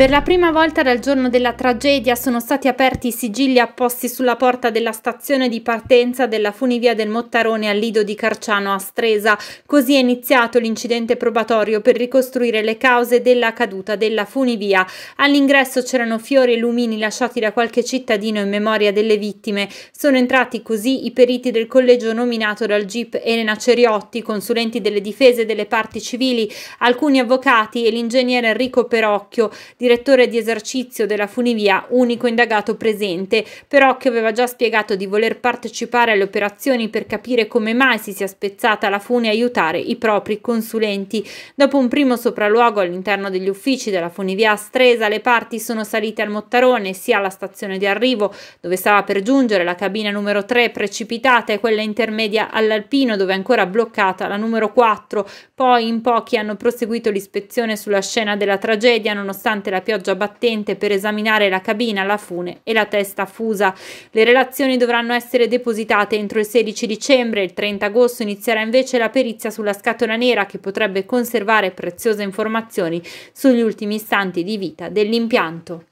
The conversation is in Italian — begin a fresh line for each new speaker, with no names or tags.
Per la prima volta dal giorno della tragedia sono stati aperti i sigilli apposti sulla porta della stazione di partenza della funivia del Mottarone al Lido di Carciano a Stresa. Così è iniziato l'incidente probatorio per ricostruire le cause della caduta della funivia. All'ingresso c'erano fiori e lumini lasciati da qualche cittadino in memoria delle vittime. Sono entrati così i periti del collegio nominato dal GIP Elena Ceriotti, consulenti delle difese delle parti civili, alcuni avvocati e l'ingegnere Enrico Perocchio, direttore direttore di esercizio della funivia, unico indagato presente, però che aveva già spiegato di voler partecipare alle operazioni per capire come mai si sia spezzata la fune e aiutare i propri consulenti. Dopo un primo sopralluogo all'interno degli uffici della funivia Stresa, le parti sono salite al Mottarone, sia alla stazione di arrivo, dove stava per giungere la cabina numero 3 precipitata e quella intermedia all'Alpino, dove è ancora bloccata la numero 4. Poi in pochi hanno proseguito l'ispezione sulla scena della tragedia, nonostante la alla pioggia battente per esaminare la cabina, la fune e la testa fusa. Le relazioni dovranno essere depositate entro il 16 dicembre, il 30 agosto inizierà invece la perizia sulla scatola nera che potrebbe conservare preziose informazioni sugli ultimi istanti di vita dell'impianto.